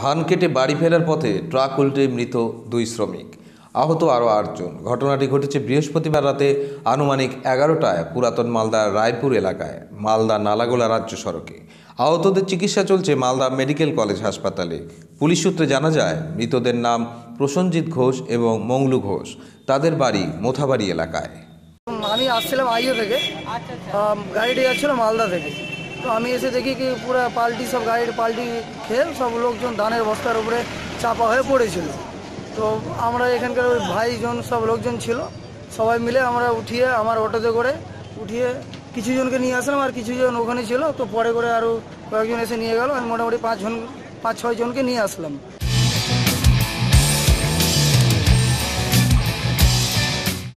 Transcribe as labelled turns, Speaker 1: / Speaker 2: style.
Speaker 1: ধান কেটে বাড়ি ফেরার পথে ট্রাক উল্টে মৃত দুই শ্রমিক আহত আরও আটজন ঘটনাটি ঘটেছে বৃহস্পতিবার রাতে আনুমানিক এগারোটায় পুরাতন মালদার রায়পুর এলাকায় মালদা নালাগোলা রাজ্য সড়কে আহতদের চিকিৎসা চলছে মালদা মেডিকেল কলেজ হাসপাতালে পুলিশ সূত্রে জানা যায় মৃতদের নাম প্রসঞ্জিৎ ঘোষ এবং মংলু ঘোষ তাদের বাড়ি মোথাবাড়ি এলাকায়
Speaker 2: আমি
Speaker 3: আসছিলাম আইও থেকে গাড়িটি যাচ্ছিল মালদা থেকে
Speaker 4: তো আমি এসে দেখি কি পুরো পাল্টি সব গাড়ির পাল্টি খেয়ে সব লোকজন ধানের বস্তার উপরে চাপা হয়ে পড়েছিল তো আমরা এখানকার ওই ভাইজন সব লোকজন ছিল সবাই মিলে আমরা উঠিয়ে আমার অটোতে করে উঠিয়ে কিছু জনকে নিয়ে আসলাম আর কিছু জন ওখানে ছিল তো পরে করে আরও কয়েকজন এসে নিয়ে গেল আমি মোটামুটি পাঁচজন পাঁচ ছয় জনকে নিয়ে আসলাম